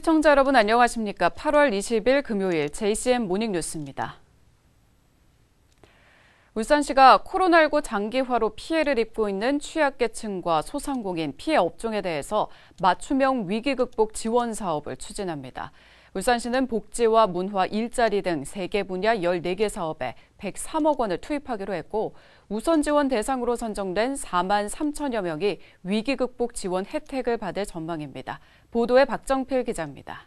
시청자 여러분 안녕하십니까? 8월 20일 금요일 JCM 모닝뉴스입니다. 울산시가 코로나19 장기화로 피해를 입고 있는 취약계층과 소상공인 피해 업종에 대해서 맞춤형 위기 극복 지원 사업을 추진합니다. 울산시는 복지와 문화, 일자리 등 3개 분야 14개 사업에 103억 원을 투입하기로 했고 우선 지원 대상으로 선정된 4만 3천여 명이 위기 극복 지원 혜택을 받을 전망입니다. 보도에 박정필 기자입니다.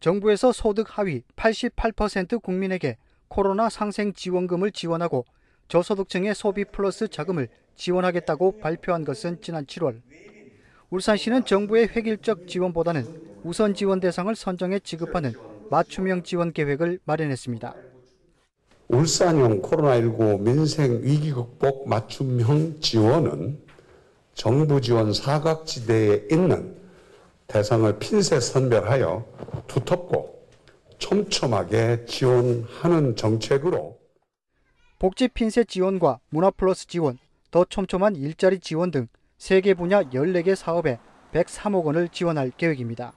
정부에서 소득 하위 88% 국민에게 코로나 상생 지원금을 지원하고 저소득층의 소비 플러스 자금을 지원하겠다고 발표한 것은 지난 7월. 울산시는 정부의 획일적 지원보다는 우선 지원 대상을 선정해 지급하는 맞춤형 지원 계획을 마련했습니다. 울산형 코로나19 민생 위기 극복 맞춤형 지원은 정부 지원 사각지대에 있는 대상을 핀셋 선별하여 두텁고 촘촘하게 지원하는 정책으로 복지 핀셋 지원과 문화 플러스 지원, 더 촘촘한 일자리 지원 등 세 개 분야 14개 사업에 103억 원을 지원할 계획입니다.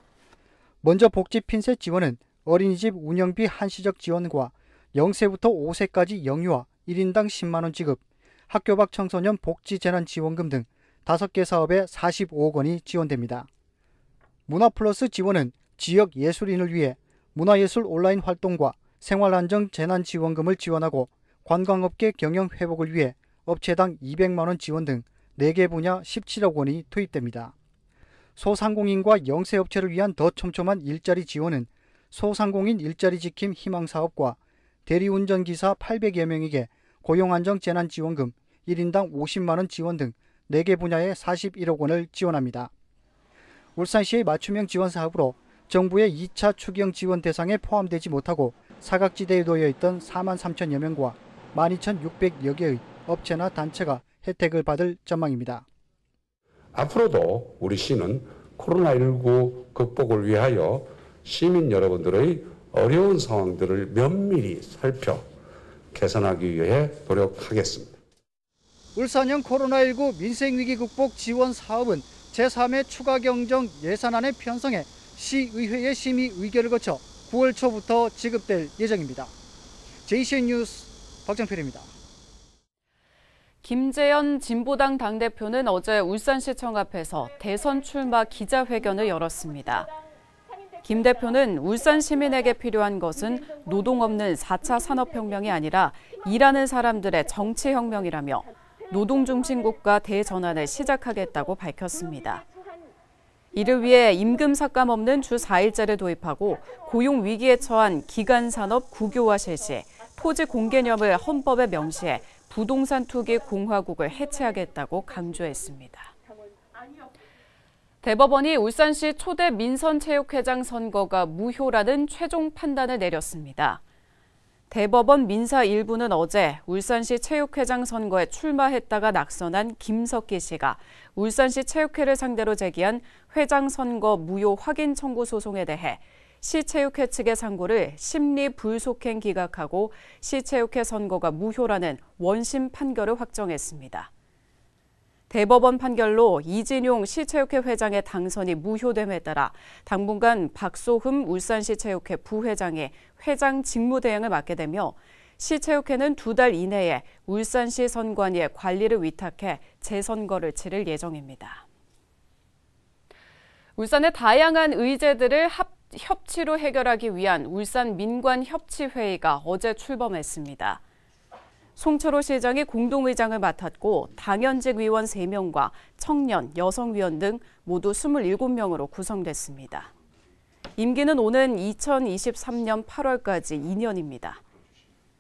먼저 복지 핀셋 지원은 어린이집 운영비 한시적 지원과 0세부터 5세까지 영유아 1인당 10만원 지급, 학교 밖 청소년 복지재난지원금 등 5개 사업에 45억 원이 지원됩니다. 문화플러스 지원은 지역 예술인을 위해 문화예술 온라인 활동과 생활안정 재난지원금을 지원하고 관광업계 경영 회복을 위해 업체당 200만원 지원 등 4개 분야 17억 원이 투입됩니다. 소상공인과 영세업체를 위한 더 촘촘한 일자리 지원은 소상공인 일자리 지킴 희망사업과 대리운전기사 800여 명에게 고용안정 재난지원금 1인당 50만원 지원 등 4개 분야에 41억 원을 지원합니다. 울산시의 맞춤형 지원 사업으로 정부의 2차 추경 지원 대상에 포함되지 못하고 사각지대에 놓여 있던 4만 3천여 명과 12,600여 개의 업체나 단체가 혜택을 받을 전망입니다. 앞으로도 우리 시는 코로나19 극복을 위하여 시민 여러분들의 어려운 상황들을 면밀히 살펴 개선하기 위해 노력하겠습니다. 울산형 코로나19 민생위기 극복 지원 사업은 제3회 추가경정 예산안의편성에 시의회의 심의 의결을 거쳐 9월 초부터 지급될 예정입니다. JCN 뉴스 박정필입니다. 김재현 진보당 당대표는 어제 울산시청 앞에서 대선 출마 기자회견을 열었습니다. 김 대표는 울산 시민에게 필요한 것은 노동 없는 4차 산업혁명이 아니라 일하는 사람들의 정치혁명이라며 노동 중심 국가 대전환을 시작하겠다고 밝혔습니다. 이를 위해 임금 삭감 없는 주 4일제를 도입하고 고용 위기에 처한 기간산업 국유화 실시, 토지 공개념을 헌법에 명시해 부동산 투기 공화국을 해체하겠다고 강조했습니다. 대법원이 울산시 초대 민선체육회장 선거가 무효라는 최종 판단을 내렸습니다. 대법원 민사 1부는 어제 울산시 체육회장 선거에 출마했다가 낙선한 김석기 씨가 울산시 체육회를 상대로 제기한 회장 선거 무효 확인 청구 소송에 대해 시체육회 측의 상고를 심리 불속행 기각하고 시체육회 선거가 무효라는 원심 판결을 확정했습니다. 대법원 판결로 이진용 시체육회 회장의 당선이 무효됨에 따라 당분간 박소흠 울산시체육회 부회장의 회장 직무대행을 맡게 되며 시체육회는 두 달 이내에 울산시 선관위에 관리를 위탁해 재선거를 치를 예정입니다. 울산의 다양한 의제들을 합, 협치로 해결하기 위한 울산 민관 협치회의가 어제 출범했습니다. 송철호 시장이 공동의장을 맡았고 당연직 위원 3명과 청년, 여성위원 등 모두 27명으로 구성됐습니다. 임기는 오는 2023년 8월까지 2년입니다.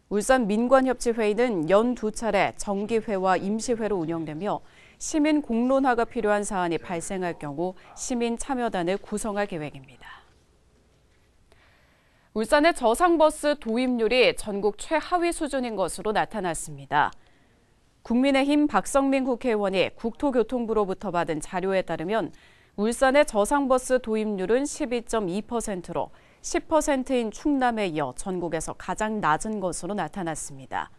울산 민관협치회의는 연 두 차례 정기회와 임시회로 운영되며 시민 공론화가 필요한 사안이 발생할 경우 시민 참여단을 구성할 계획입니다. 울산의 저상버스 도입률이 전국 최하위 수준인 것으로 나타났습니다. 국민의힘 박성민 국회의원이 국토교통부로부터 받은 자료에 따르면 울산의 저상버스 도입률은 12.2%로 10%인 충남에 이어 전국에서 가장 낮은 것으로 나타났습니다.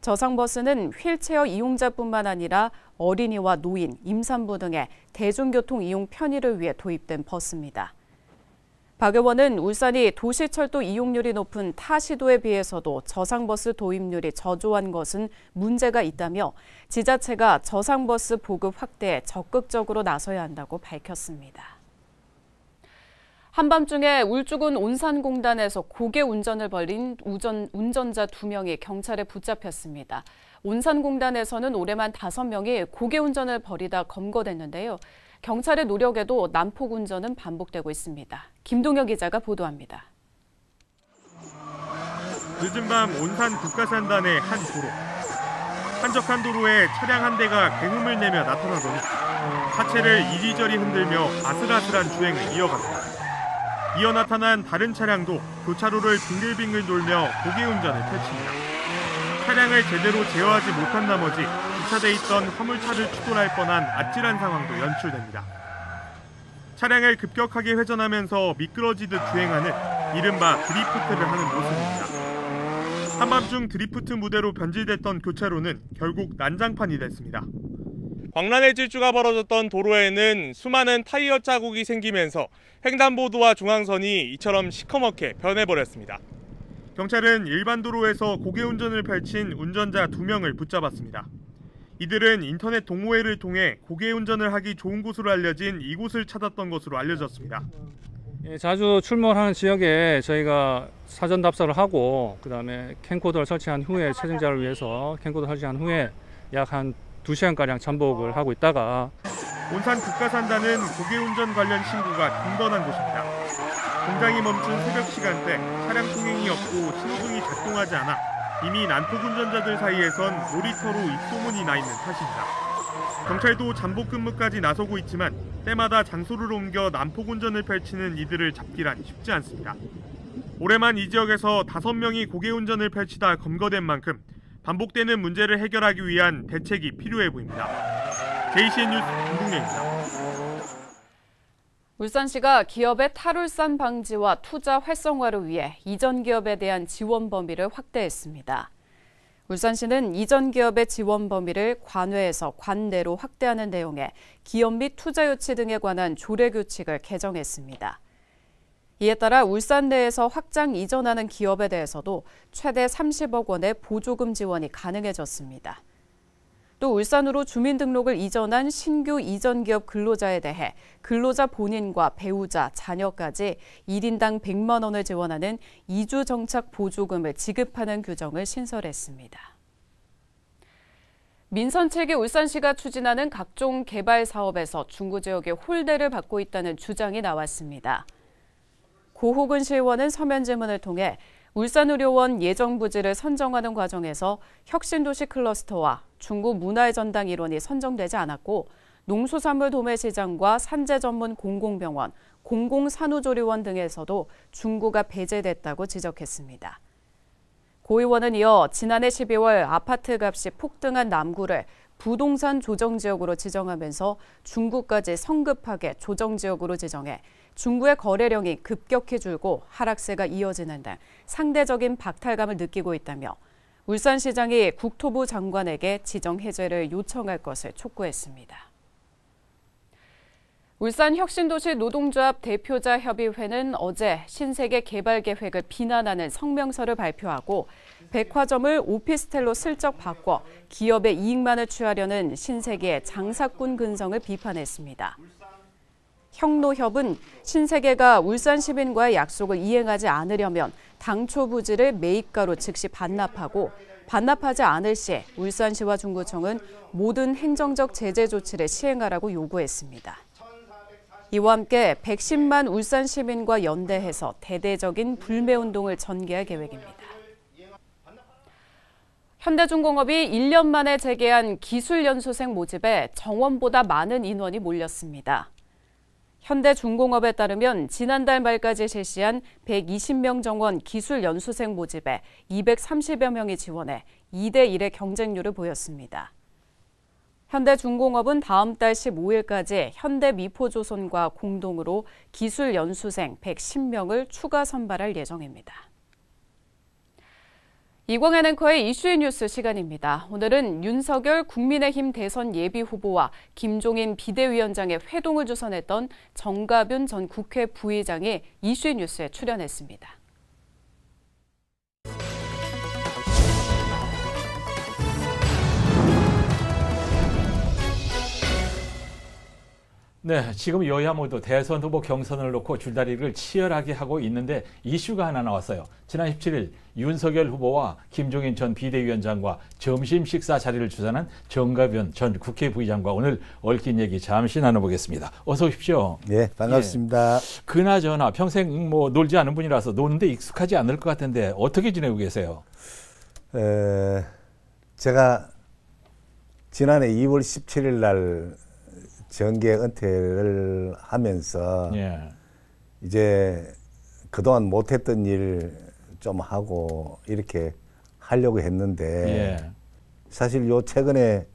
저상버스는 휠체어 이용자뿐만 아니라 어린이와 노인, 임산부 등의 대중교통 이용 편의를 위해 도입된 버스입니다. 박 의원은 울산이 도시철도 이용률이 높은 타 시도에 비해서도 저상버스 도입률이 저조한 것은 문제가 있다며 지자체가 저상버스 보급 확대에 적극적으로 나서야 한다고 밝혔습니다. 한밤중에 울주군 온산공단에서 고개 운전을 벌린 우전, 운전자 2명이 경찰에 붙잡혔습니다. 온산공단에서는 올해만 5명이 고개 운전을 벌이다 검거됐는데요. 경찰의 노력에도 난폭 운전은 반복되고 있습니다. 김동혁 기자가 보도합니다. 늦은 밤 온산 국가산단의 한 도로. 한적한 도로에 차량 한 대가 굉음을 내며 나타나더니 하체를 이리저리 흔들며 아슬아슬한 주행을 이어갑니다. 이어 나타난 다른 차량도 교차로를 빙글빙글 돌며 고개 운전을 펼칩니다. 차량을 제대로 제어하지 못한 나머지 정차돼 있던 화물차를 추돌할 뻔한 아찔한 상황도 연출됩니다. 차량을 급격하게 회전하면서 미끄러지듯 주행하는 이른바 드리프트를 하는 모습입니다. 한밤중 드리프트 무대로 변질됐던 교차로는 결국 난장판이 됐습니다. 광란의 질주가 벌어졌던 도로에는 수많은 타이어 자국이 생기면서 횡단보도와 중앙선이 이처럼 시커멓게 변해버렸습니다. 경찰은 일반 도로에서 고개 운전을 펼친 운전자 2명을 붙잡았습니다. 이들은 인터넷 동호회를 통해 고개 운전을 하기 좋은 곳으로 알려진 이곳을 찾았던 것으로 알려졌습니다. 예, 자주 출몰하는 지역에 저희가 사전 답사를 하고 그다음에 캠코더를 설치한 후에 체증자를 위해서 캠코더 설치한 후에 약 한 2시간가량 잠복을 하고 있다가 온산 국가산단은 고개운전 관련 신고가 빈번한 곳입니다. 공장이 멈춘 새벽 시간대 차량 통행이 없고 신호등이 작동하지 않아 이미 난폭 운전자들 사이에선 놀이터로 입소문이 나 있는 탓입니다. 경찰도 잠복 근무까지 나서고 있지만 때마다 장소를 옮겨 난폭 운전을 펼치는 이들을 잡기란 쉽지 않습니다. 올해만 이 지역에서 5명이 고개 운전을 펼치다 검거된 만큼 반복되는 문제를 해결하기 위한 대책이 필요해 보입니다. JCN 뉴스 김국래입니다. 울산시가 기업의 탈울산 방지와 투자 활성화를 위해 이전 기업에 대한 지원 범위를 확대했습니다. 울산시는 이전 기업의 지원 범위를 관외에서 관내로 확대하는 내용의 기업 및 투자 유치 등에 관한 조례 규칙을 개정했습니다. 이에 따라 울산 내에서 확장 이전하는 기업에 대해서도 최대 30억 원의 보조금 지원이 가능해졌습니다. 또 울산으로 주민등록을 이전한 신규 이전 기업 근로자에 대해 근로자 본인과 배우자, 자녀까지 1인당 100만 원을 지원하는 2주 정착 보조금을 지급하는 규정을 신설했습니다. 민선 7기 울산시가 추진하는 각종 개발 사업에서 중구 지역의 홀대를 받고 있다는 주장이 나왔습니다. 고호근 실원은 서면 질문을 통해 울산의료원 예정 부지를 선정하는 과정에서 혁신도시 클러스터와 중국 문화의 전당 일원이 선정되지 않았고 농수산물 도매 시장과 산재 전문 공공병원, 공공산후조리원 등에서도 중구가 배제됐다고 지적했습니다. 고 의원은 이어 지난해 12월 아파트 값이 폭등한 남구를 부동산 조정지역으로 지정하면서 중구까지 성급하게 조정지역으로 지정해 중구의 거래량이 급격히 줄고 하락세가 이어지는 등 상대적인 박탈감을 느끼고 있다며 울산시장이 국토부 장관에게 지정 해제를 요청할 것을 촉구했습니다. 울산혁신도시 노동조합 대표자협의회는 어제 신세계 개발 계획을 비난하는 성명서를 발표하고 백화점을 오피스텔로 슬쩍 바꿔 기업의 이익만을 취하려는 신세계의 장사꾼 근성을 비판했습니다. 형노협은 신세계가 울산 시민과의 약속을 이행하지 않으려면 당초 부지를 매입가로 즉시 반납하고 반납하지 않을 시에 울산시와 중구청은 모든 행정적 제재 조치를 시행하라고 요구했습니다. 이와 함께 110만 울산 시민과 연대해서 대대적인 불매운동을 전개할 계획입니다. 현대중공업이 1년 만에 재개한 기술연수생 모집에 정원보다 많은 인원이 몰렸습니다. 현대중공업에 따르면 지난달 말까지 실시한 120명 정원 기술 연수생 모집에 230여 명이 지원해 2대 1의 경쟁률을 보였습니다. 현대중공업은 다음 달 15일까지 현대미포조선과 공동으로 기술 연수생 110명을 추가 선발할 예정입니다. 이광현 앵커의 이슈의 뉴스 시간입니다. 오늘은 윤석열 국민의힘 대선 예비 후보와 김종인 비대위원장의 회동을 주선했던 정가빈 전 국회 부의장이 이슈의 뉴스에 출연했습니다. 네, 지금 여야 모두 대선 후보 경선을 놓고 줄다리기를 치열하게 하고 있는데 이슈가 하나 나왔어요. 지난 17일 윤석열 후보와 김종인 전 비대위원장과 점심 식사 자리를 주선한 정가변 전 국회 부의장과 오늘 얽힌 얘기 잠시 나눠보겠습니다. 어서 오십시오. 네, 반갑습니다. 예, 그나저나 평생 뭐 놀지 않은 분이라서 노는데 익숙하지 않을 것 같은데 어떻게 지내고 계세요? 에, 제가 지난해 2월 17일 날 전계 은퇴를 하면서 예. 이제 그동안 못했던 일 좀 하고 이렇게 하려고 했는데 예. 사실 요 최근에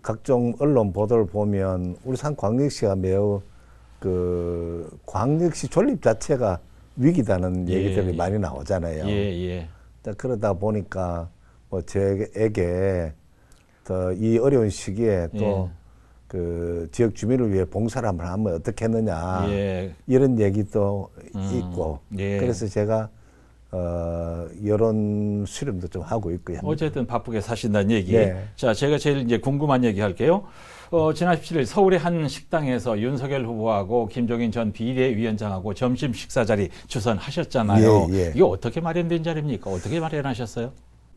각종 언론 보도를 보면 울산 광역시가 매우 그 광역시 존립 자체가 위기다는 예, 얘기들이 예. 많이 나오잖아요. 예, 예. 그러다 보니까 뭐 저에게 더 이 어려운 시기에 또그 지역 주민을 위해 봉사를 한번 하면 어떻게 했느냐 예. 이런 얘기도 음. 있고 예. 그래서 제가 어, 여론 수렴도 좀 하고 있고요. 어쨌든 바쁘게 사신다는 얘기. 네. 자, 제가 제일 이제 궁금한 얘기 할게요. 어, 지난 17일 서울의 한 식당에서 윤석열 후보하고 김종인 전 비대위원장하고 점심 식사 자리 주선하셨잖아요. 예, 예. 이게 어떻게 마련된 자리입니까? 어떻게 마련하셨어요?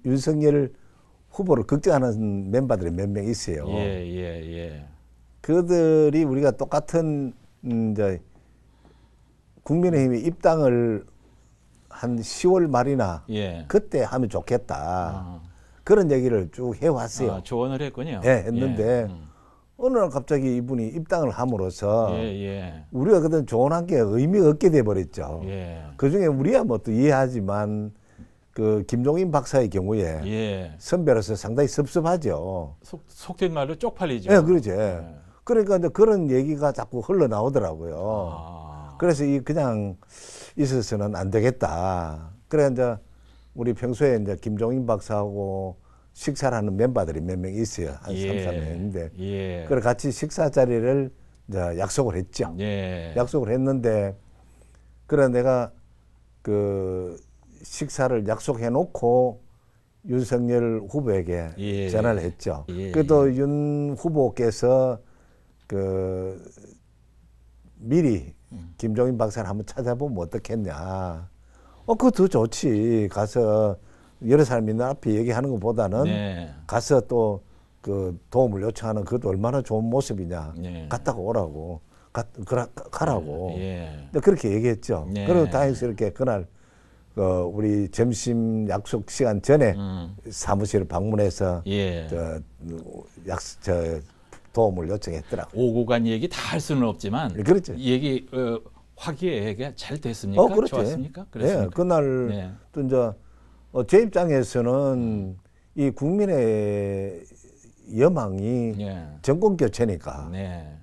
윤석열 후보를 걱정하는 멤버들이 몇 명 있어요. 예, 예, 예. 그들이 우리가 똑같은 음, 이제 국민의힘이 입당을 한 10월 말이나 예. 그때 하면 좋겠다. 아. 그런 얘기를 쭉 해왔어요. 아, 조언을 했군요. 예, 했는데 예. 음. 어느 날 갑자기 이분이 입당을 함으로써 예, 예. 우리가 그때 조언한 게의미 없게 돼버렸죠. 예. 그중에 우리야 뭐또 이해하지만 그 김종인 박사의 경우에 예. 선배로서 상당히 섭섭하죠. 속, 된 말로 쪽팔리죠. 예, 그러죠. 예. 그러니까 이제 그런 얘기가 자꾸 흘러나오더라고요. 아. 그래서 이 그냥 있어서는 안 되겠다. 그래 이제 우리 평소에 이제 김종인 박사하고 식사를 하는 멤버들이 몇 명 있어요. 한 예. 3, 4명인데. 예. 그래 같이 식사 자리를 이제 약속을 했죠. 예. 약속을 했는데 그래 내가 그 식사를 약속해 놓고 윤석열 후보에게 예. 전화를 했죠. 예. 그래도 윤 후보께서 그 미리 음. 김종인 박사를 한번 찾아보면 어떻겠냐. 어, 그거더 좋지. 가서 여러 사람 이나 앞에 얘기하는 것보다는 네. 가서 또 그 도움을 요청하는 그것도 얼마나 좋은 모습이냐. 네. 갔다가 오라고. 가, 그라, 가라고. 네. 예. 그렇게 얘기했죠. 네. 그리고 다행스럽게 그날 그 우리 점심 약속 시간 전에 음. 사무실을 방문해서 예. 저, 약, 저 도움을 요청했더라고요. 오고 간 얘기 다 할 수는 없지만 네, 그렇죠. 얘기 어, 화기애애가 잘 됐습니까? 어, 그렇죠. 좋았습니까? 그랬습니까? 네, 그날 네. 또 이제 어, 제 입장에서는 이 국민의 여망이 네. 예. 정권 교체니까 네.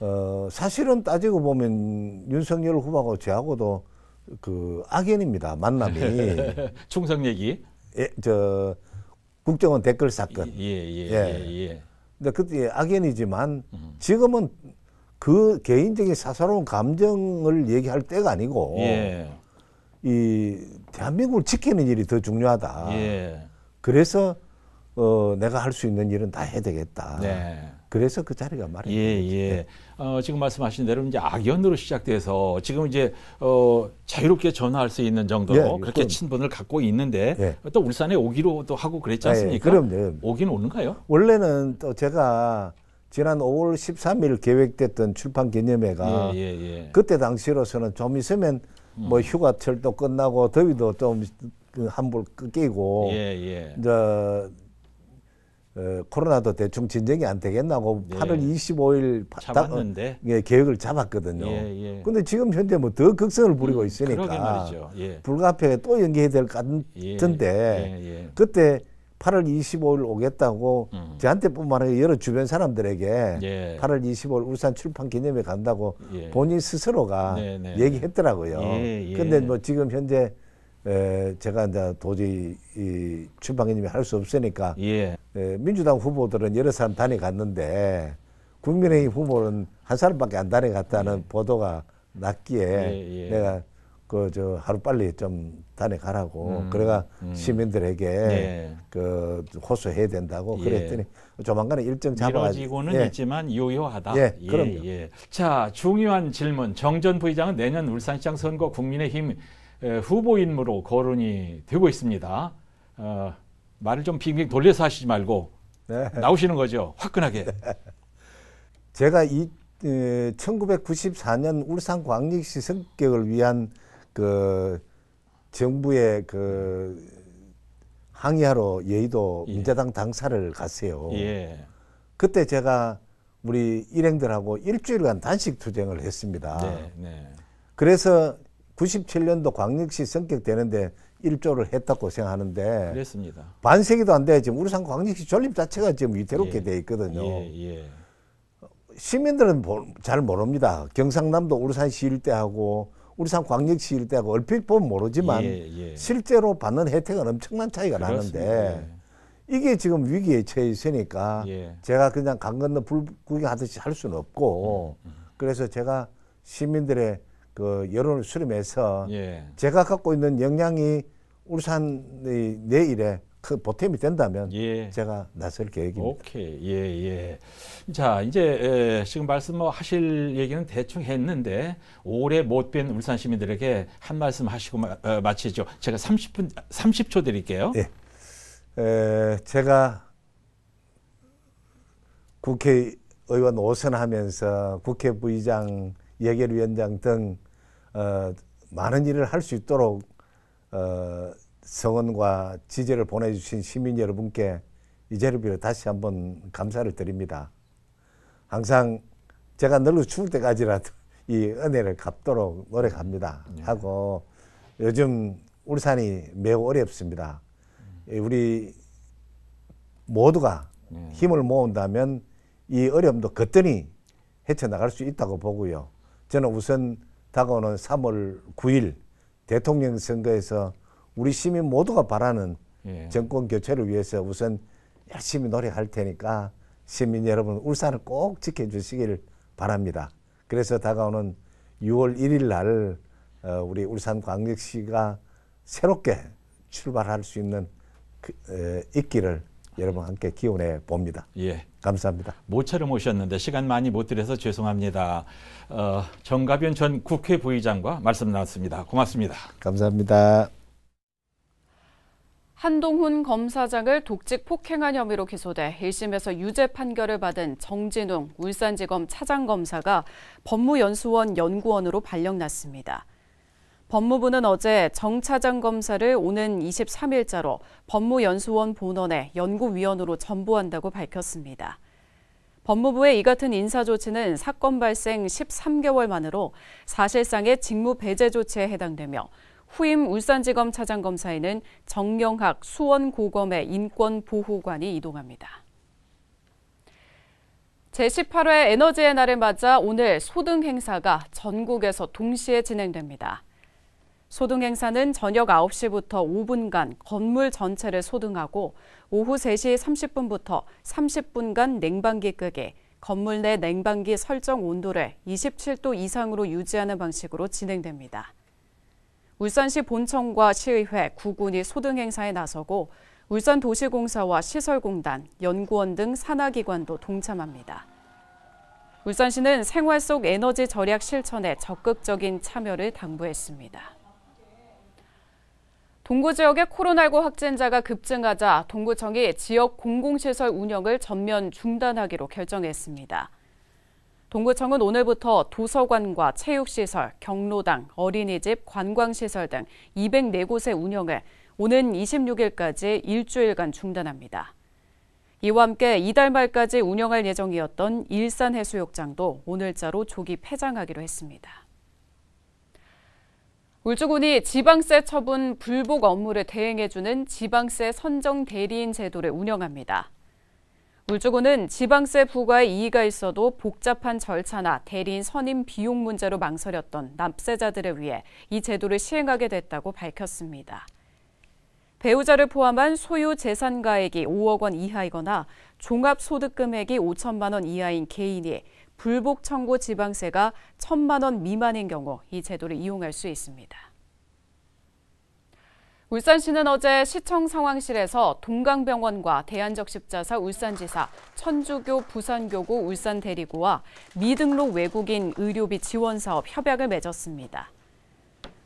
어, 사실은 따지고 보면 윤석열 후보하고 저하고도 그 악연입니다 만남이 충성 얘기 예, 저 국정원 댓글 사건 예, 예. 예. 예, 예. 근데 그때 악연이지만 음. 지금은 그 개인적인 사사로운 감정을 얘기할 때가 아니고 예. 이 대한민국을 지키는 일이 더 중요하다. 예. 그래서 어, 내가 할 수 있는 일은 다 해야 되겠다. 네. 그래서 그 자리가 마련 예, 예. 네. 어, 지금 말씀하신 대로 이제 악연으로 시작돼서 지금 이제 어, 자유롭게 전화할 수 있는 정도로 예, 그렇게 그럼. 친분을 갖고 있는데 예. 또 울산에 오기로도 하고 그랬지 않습니까? 예, 그럼요. 네. 오긴 오는가요? 원래는 또 제가 지난 5월 13일 계획됐던 출판 개념회가 예, 예, 예. 그때 당시로서는 좀 있으면 음. 뭐 휴가철도 끝나고 더위도 좀 그 한불 끼고 예, 예. 이제 어, 코로나도 대충 진정이 안 되겠나고 예. 8월 25일 어, 잡았는데 예, 계획을 잡았거든요. 예, 예. 근데 지금 현재 뭐 더 극성을 부리고 음, 있으니까 예. 불가피하게 또 연기해야 될 것 같은데 예, 예, 예. 그때 8월 25일 오겠다고 음. 저한테뿐만 아니라 여러 주변 사람들에게 예. 8월 25일 울산 출판 기념회 간다고 예. 본인 스스로가 네, 네. 네. 얘기했더라고요. 그런데 예, 뭐 지금 현재 에, 제가 이제 도저히 이출방기님이할 수 없으니까 예. 에, 민주당 후보들은 여러 사람 다녀갔는데 국민의힘 후보는 한 사람밖에 안 다녀갔다는 예. 보도가 났기에 예, 예. 내가 그 저 하루 빨리 좀 다녀가라고 음, 그래가 음. 시민들에게 네. 그 호소해야 된다고 예. 그랬더니 조만간에 일정 잡아가지고는 예. 있지만 요요하다. 예, 예 그럼요. 자 중요한 질문 정전 부의장은 내년 울산시장 선거 국민의힘 예, 후보 인물로 거론이 되고 있습니다. 어, 말을 좀 빙빙 돌려서 하시지 말고 네. 나오시는 거죠. 화끈하게. 제가 이 에, 1994년 울산 광역시 성격을 위한 그 정부의 그 항의하러 여의도 예. 민자당 당사를 갔어요. 예. 그때 제가 우리 일행들하고 일주일간 단식 투쟁을 했습니다. 네, 네. 그래서 97년도 광역시 성격되는데 일조를 했다 고생하는데 각 그랬습니다. 반세기도 안 돼 지금 울산 광역시 전립 자체가 지금 위태롭게 예. 돼 있거든요. 예, 예. 시민들은 잘 모릅니다. 경상남도 울산 시일대하고 울산 광역시 일대하고 얼핏 보면 모르지만 예, 예. 실제로 받는 혜택은 엄청난 차이가 그렇습니다. 나는데 예. 이게 지금 위기에 처해 있으니까 제가 그냥 강 건너 불 구경하듯이 할 수는 없고 음, 음. 그래서 제가 시민들의 그 여론을 수렴해서 예. 제가 갖고 있는 역량이 울산의 내일에 그 보탬이 된다면 예. 제가 나설 계획입니다. 오케이, 예, 예. 자, 이제 에, 지금 말씀 뭐 하실 얘기는 대충 했는데 오래 못뵌 울산 시민들에게 한 말씀 하시고 마, 어, 마치죠. 제가 30분, 30초 드릴게요. 예. 에, 제가 국회의원 오선하면서 국회 부의장 예결위원장 등 어, 많은 일을 할 수 있도록 어, 성원과 지지를 보내주신 시민 여러분께 이 자리를 빌어 다시 한번 감사를 드립니다. 항상 제가 널어 죽을 때까지라도 이 은혜를 갚도록 노력합니다. 네. 하고 요즘 울산이 매우 어렵습니다. 우리 모두가 네. 힘을 모은다면 이 어려움도 거뜬히 헤쳐나갈 수 있다고 보고요. 저는 우선 다가오는 3월 9일 대통령 선거에서 우리 시민 모두가 바라는 예. 정권 교체를 위해서 우선 열심히 노력할 테니까 시민 여러분 울산을 꼭 지켜주시길 바랍니다. 그래서 다가오는 6월 1일 날 어, 우리 울산광역시가 새롭게 출발할 수 있는 그, 에, 어, 있기를 여러분 함께 기원해 봅니다. 예. 감사합니다. 모처럼 오셨는데 시간 많이 못 드려서 죄송합니다. 어, 정가변 전 국회 부의장과 말씀 나눴습니다. 고맙습니다. 감사합니다. 한동훈 검사장을 독직 폭행한 혐의로 기소돼 1심에서 유죄 판결을 받은 정진웅 울산지검 차장검사가 법무연수원 연구원으로 발령났습니다. 법무부는 어제 정 차장 검사를 오는 23일자로 법무연수원 본원에 연구위원으로 전부한다고 밝혔습니다. 법무부의 이 같은 인사 조치는 사건 발생 13개월 만으로 사실상의 직무 배제 조치에 해당되며 후임 울산지검 차장검사에는 정영학 수원고검의 인권보호관이 이동합니다. 제18회 에너지의 날을 맞아 오늘 소등 행사가 전국에서 동시에 진행됩니다. 소등 행사는 저녁 9시부터 5분간 건물 전체를 소등하고 오후 3시 30분부터 30분간 냉방기 끄게 건물 내 냉방기 설정 온도를 27도 이상으로 유지하는 방식으로 진행됩니다. 울산시 본청과 시의회, 구군이 소등 행사에 나서고 울산도시공사와 시설공단, 연구원 등 산하기관도 동참합니다. 울산시는 생활 속 에너지 절약 실천에 적극적인 참여를 당부했습니다. 동구 지역의 코로나19 확진자가 급증하자 동구청이 지역 공공시설 운영을 전면 중단하기로 결정했습니다. 동구청은 오늘부터 도서관과 체육시설, 경로당, 어린이집, 관광시설 등 204곳의 운영을 오는 26일까지 일주일간 중단합니다. 이와 함께 이달 말까지 운영할 예정이었던 일산해수욕장도 오늘자로 조기 폐장하기로 했습니다. 울주군이 지방세 처분 불복 업무를 대행해주는 지방세 선정 대리인 제도를 운영합니다. 울주군은 지방세 부과에 이의가 있어도 복잡한 절차나 대리인 선임 비용 문제로 망설였던 납세자들을 위해 이 제도를 시행하게 됐다고 밝혔습니다. 배우자를 포함한 소유 재산가액이 5억 원 이하이거나 종합소득 금액이 5천만 원 이하인 개인이 불복 청구 지방세가 천만 원 미만인 경우 이 제도를 이용할 수 있습니다. 울산시는 어제 시청 상황실에서 동강병원과 대한적십자사 울산지사, 천주교 부산교구 울산대리구와 미등록 외국인 의료비 지원 사업 협약을 맺었습니다.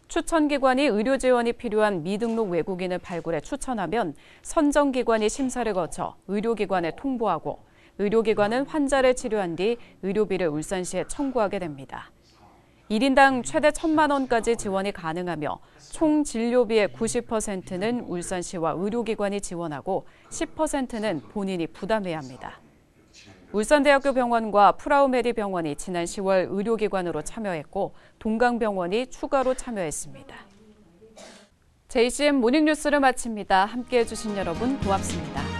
추천기관이 의료 지원이 필요한 미등록 외국인을 발굴해 추천하면 선정기관이 심사를 거쳐 의료기관에 통보하고 의료기관은 환자를 치료한 뒤 의료비를 울산시에 청구하게 됩니다. 1인당 최대 1천만 원까지 지원이 가능하며 총 진료비의 90%는 울산시와 의료기관이 지원하고 10%는 본인이 부담해야 합니다. 울산대학교 병원과 프라우메디 병원이 지난 10월 의료기관으로 참여했고 동강병원이 추가로 참여했습니다. JCM 모닝뉴스를 마칩니다. 함께해 주신 여러분 고맙습니다.